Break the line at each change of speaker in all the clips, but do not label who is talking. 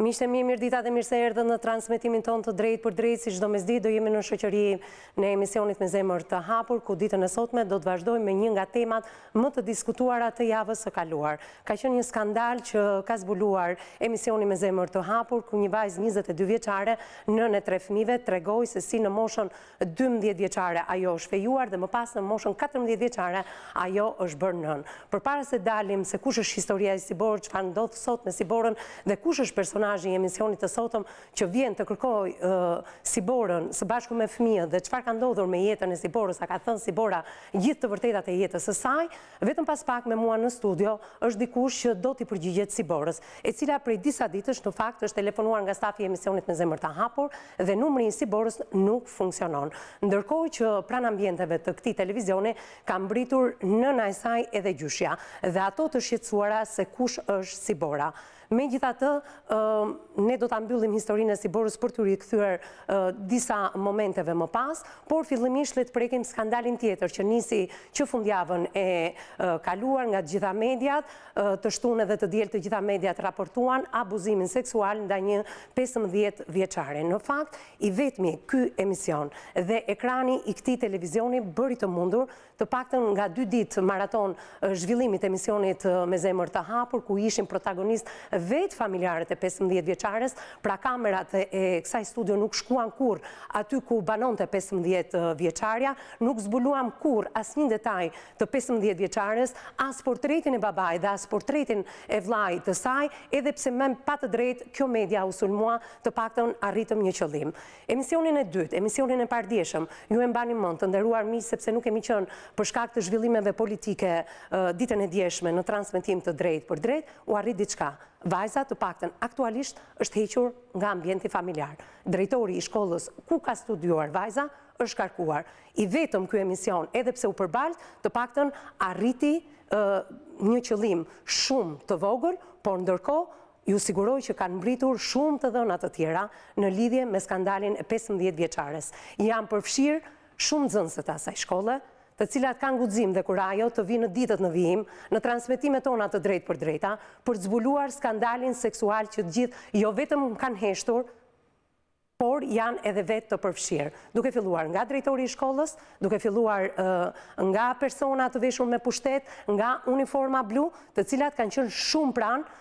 Mi shte mi e mirë dita dhe mirë se erdhe në transmitimin tonë të drejt për drejt, si qdo me zdi, do jemi në shëqëri në emisionit me zemër të hapur, ku ditën e sotme do të vazhdoj me një nga temat më të diskutuar atë javës së kaluar. Ka që një skandal që ka zbuluar emisioni me zemër të hapur, ku një vajz 22 vjeqare në në trefmive të regoj se si në moshën 12 vjeqare ajo është fejuar dhe më pas në moshën 14 vjeqare ajo është bërë nën. Për para se dalim se kush është historia i si që fa ndodhë sot me Siborën dhe kush është personal personajë i emisionit të sotëm që vjen të kërkoj Siborën së bashku me fëmijën dhe qëfar ka ndodhur me jetën e Siborës, a ka thënë Sibora gjithë të vërtetat e jetës e saj, vetëm pas pak me mua në studio është dikush që do t'i përgjigjet Siborës, e cila prej disa ditësh në fakt është telefonuar nga stafi emisionit me zemër të hapur dhe numëri i Siborës nuk funksionon. Ndërkoj që pran ambjenteve të këti televizioni ka mbritur në najsaj edhe gjushja dhe ato të shqetsuara se kush është Sibora. Me gjitha të, ne do të ambyllim historinës si borës për të rikëthyër disa momenteve më pas, por fillimisht le të prekim skandalin tjetër që nisi që fundjavën e kaluar nga gjitha mediat, të shtune dhe të djelë të gjitha mediat raportuan abuzimin seksual nda një 15 vjeqare. Në fakt, i vetmi ky emision dhe ekrani i këti televizioni bëri të mundur të pakten nga dy dit maraton zhvillimit emisionit me zemër të hapur, ku ishim protagonist vetë familjarët e 15 vjeqares, pra kamerat e kësaj studio nuk shkuan kur aty ku banon të 15 vjeqarja, nuk zbuluam kur as një detaj të 15 vjeqares, as portretin e babaj dhe as portretin e vlaj të saj, edhe pse pa patë drejt kjo media usul mua të pakton arritëm një qëllim. Emisionin e dytë, emisionin e pardieshëm, ju e mbani mund të ndëruar mi sepse nuk kemi qënë përshkak të zhvillimeve politike ditën e djeshme në transmitim të drejt për drejt, u arrit diçka. Vajza të pakten aktualisht është hequr nga ambjenti familjar. Drejtori i shkollës ku ka studuar Vajza është karkuar. I vetëm kjo emision edhe pse u përbalt, të pakten arriti një qëlim shumë të vogër, por ndërko ju siguroj që kanë mbritur shumë të dhënat të tjera në lidhje me skandalin e 15 vjeqares. Jam përfshirë shumë zënësët asaj shkollë, të cilat kanë guzim dhe kur ajo të vinë në ditët në vijim, në transmitime tona të drejt për drejta, për të zbuluar skandalin seksual që gjithë jo vetëm kanë heshtur, por janë edhe vetë të përfshirë. Duke filluar nga drejtori i shkollës, duke filluar nga persona të veshur me pushtet, nga uniforma blu, të cilat kanë qënë shumë pranë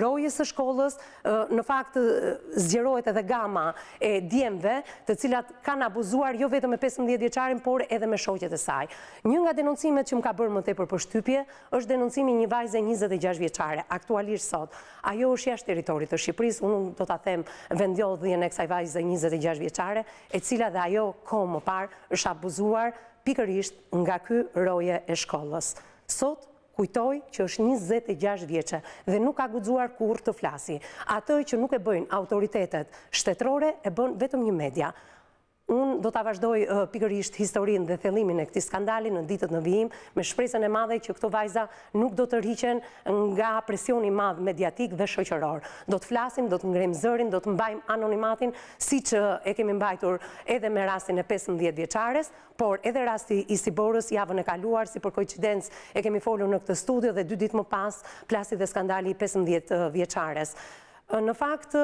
rojës e shkollës, në faktë zgjerojt edhe gama e djemve, të cilat kanë abuzuar jo vetë me 15 vjeqarin, por edhe me shoqet e saj. Një nga denoncimet që më ka bërë më te për përshtypje, është denoncimi një vajze 26 djeqare, aktualisht sot. Ajo është jashtë teritorit të Shqipëris, unë do të them vendjodhjen e kësaj vajzë dhe 26 vjeqare, e cila dhe ajo kohë më parë është abuzuar pikërisht nga ky roje e shkollës. Sot, kujtoj që është 26 vjeqe dhe nuk ka gudzuar kur të flasi. Atoj që nuk e bëjnë autoritetet shtetrore, e bën vetëm një media. Unë do të vazhdoj pikërisht historin dhe thelimin e këti skandalin në ditët në vijim, me shpresën e madhe që këto vajza nuk do të rriqen nga presioni madhë mediatik dhe shëqëror. Do të flasim, do të ngrem zërin, do të mbajmë anonimatin, si që e kemi mbajtur edhe me rastin e 15 vjeqares, por edhe rasti i Siborës javën e kaluar, si për kojqidens e kemi folu në këtë studio dhe dy ditë më pas, plasit dhe skandali i 15 vjeqares. Në fakt,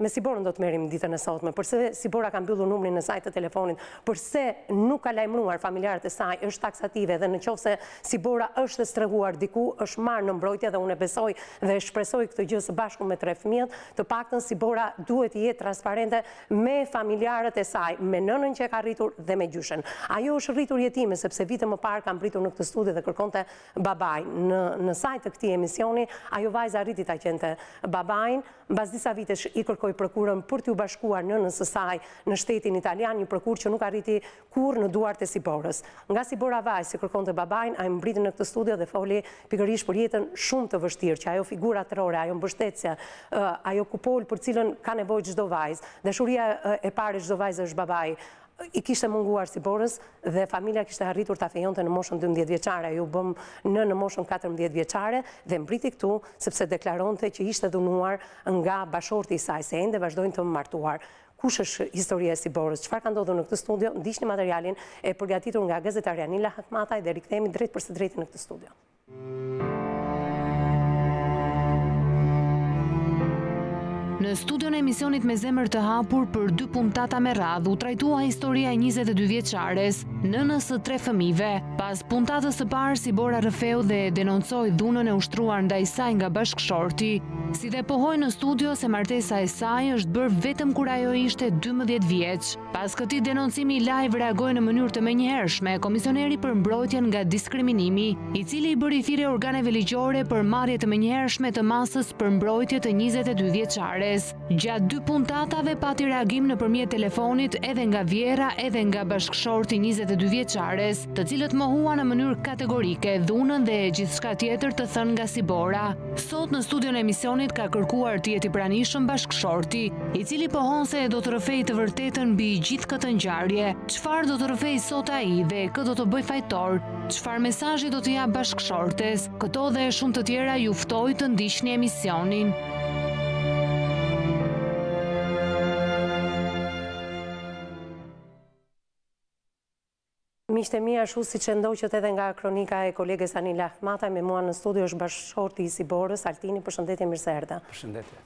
me Siborën do të merim ditën e sotme, përse Sibora ka mbyllur numrin në sajtë të telefonin, përse nuk ka lajmruar familjarët e saj, është taksative dhe në qovë se Sibora është streguar diku, është marë në mbrojtja dhe unë e besoj dhe shpresoj këtë gjësë bashku me tre fëmijët, të pakten Sibora duhet jetë transparente me familjarët e saj, me nënën që ka rritur dhe me gjyshen. Ajo është rritur jetime, sepse vitë më parë kam rritur në këtë studi dhe kërkonte babaj. Në sajtë të këti emisioni, ajo vajza arriti ta qente babajnë, bas disa vite i kërkoj përkurën për t'ju bashkuar në nësësaj në shtetin italian, një përkurë që nuk arriti kur në duart e Siborës. Nga Sibora Vaj, si kërkon të babajnë, a e mbriti në këtë studio dhe foli pikërish për jetën shumë të vështirë, që ajo figura të rore, ajo mbështetësja, ajo kupol për cilën ka nevoj gjithdo vajzë, dhe shuria e pare gjithdo vajzë është babaj, i kishte munguar si borës dhe familia kishte harritur ta fejonte në moshën 12 vjeçare, ju bëm në në moshën 14 vjeçare dhe mbriti këtu sepse deklaronte që ishte dhunuar nga bashorti i saj se ende vazhdojnë të martuar. Kush është historia e Siborës? Çfarë ka ndodhur në këtë studio? një materialin e përgatitur nga gazetarja Nila Hakmataj dhe rikthehemi drejt përse drejt në këtë studio.
Në studion e emisionit me zemër të hapur për dy puntata me radhë u trajtua historia e 22 vjeqares në nësë tre fëmive. Pas puntatës të parë, si Bora Rëfeu dhe denoncoj dhunën e ushtruar nda i saj nga bashkëshorti, si dhe pohoj në studio se martesa e saj është bërë vetëm kur ajo ishte 12 vjeq. Pas këti denoncimi, live reagoj në mënyrë të menjëhershme njëhershme, komisioneri për mbrojtjen nga diskriminimi, i cili i bërë i thire organeve ligjore për marjet të menjëhershme të masës për mbrojtje të 22 vjeqare kujdes. Gjatë dy puntatave pati reagim në përmje telefonit edhe nga vjera edhe nga bashkëshorti 22 vjeqares, të cilët hua në mënyrë kategorike, dhunën dhe gjithë shka tjetër të thënë nga Sibora. Sot në studion e emisionit ka kërkuar tjeti pranishëm bashkëshorti, i cili pohon se do të rëfej të vërtetën bi gjithë këtë njarje, qëfar do të rëfej sot i dhe këtë do të bëj fajtor, qëfar mesajit do të ja bashkëshortes, këto dhe shumë të tjera juftoj të ndishtë një emisionin.
e mi ashtu si që ndoj që të edhe nga kronika e koleges Anil Ahmata, me mua në studio është bashkëshorti i Siborës, Altini, përshëndetje mirëse erda. Përshëndetje.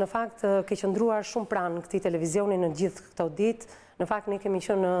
Në fakt, ke qëndruar shumë pranë në këti televizionin në gjithë këto ditë, Në fakt, ne kemi që në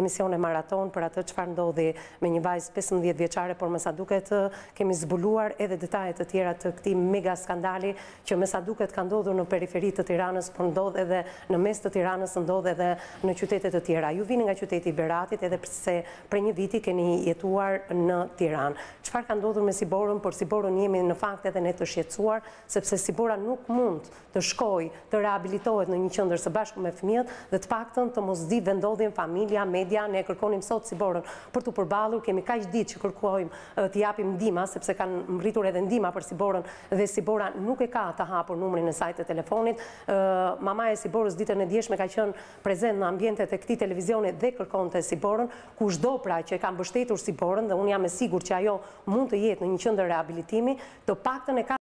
emisione maraton për atë qëfar ndodhi me një vajzë 15 vjeqare, por mësa duket kemi zbuluar edhe detajet të tjera të këti mega skandali që mësa duket ka ndodhur në periferit të tiranës, por ndodhe dhe në mes të tiranës ndodhe dhe në qytetet të tjera. Ju vini nga qyteti Beratit edhe përse për një viti keni jetuar në tiran. Qëfar ka ndodhur me Siborën, por Siborën jemi në fakt edhe ne të shqetsuar, sepse Sibora nuk mund të shkoj të rehabilitohet në një qëndër së bashku me fëmijët të paktën të mos di vendodhjen familja, media, ne kërkonim sot si borën për të përbalur, kemi ka ishtë ditë që kërkojmë të japim dima, sepse kanë mritur edhe ndima për si borën dhe si nuk e ka të hapur numërin e sajtë e telefonit. Mama e si borës ditën e djeshme ka qënë prezent në ambjentet e këti televizionit dhe kërkon të si borën, ku shdo pra që e kam bështetur si borën dhe unë jam e sigur që ajo mund të jetë në një qëndër rehabilitimi, të paktën e ka